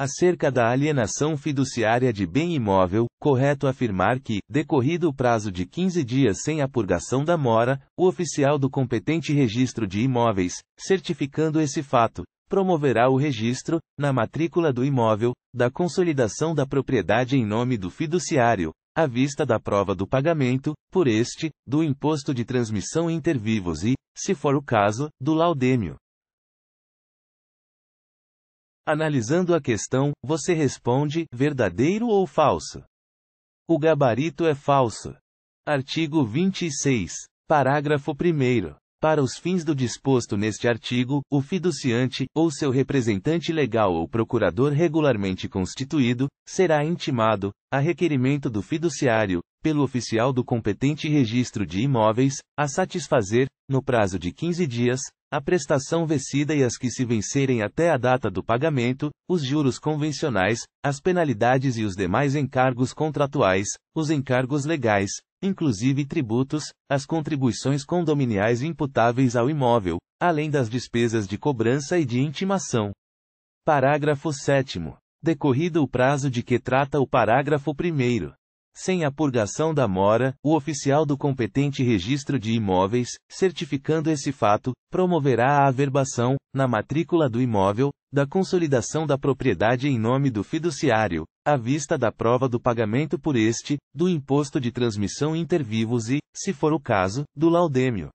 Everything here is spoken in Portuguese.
Acerca da alienação fiduciária de bem imóvel, correto afirmar que, decorrido o prazo de 15 dias sem a purgação da mora, o oficial do competente registro de imóveis, certificando esse fato, promoverá o registro, na matrícula do imóvel, da consolidação da propriedade em nome do fiduciário, à vista da prova do pagamento, por este, do imposto de transmissão inter vivos e, se for o caso, do laudêmio. Analisando a questão, você responde: verdadeiro ou falso? O gabarito é falso. Artigo 26. Parágrafo 1. Para os fins do disposto neste artigo, o fiduciante, ou seu representante legal ou procurador regularmente constituído, será intimado, a requerimento do fiduciário, pelo oficial do competente registro de imóveis, a satisfazer, no prazo de 15 dias, a prestação vencida e as que se vencerem até a data do pagamento, os juros convencionais, as penalidades e os demais encargos contratuais, os encargos legais, inclusive tributos, as contribuições condominiais imputáveis ao imóvel, além das despesas de cobrança e de intimação. Parágrafo 7. Decorrido o prazo de que trata o parágrafo 1 sem a purgação da mora, o oficial do competente registro de imóveis, certificando esse fato, promoverá a averbação, na matrícula do imóvel, da consolidação da propriedade em nome do fiduciário, à vista da prova do pagamento por este, do imposto de transmissão inter vivos e, se for o caso, do laudêmio.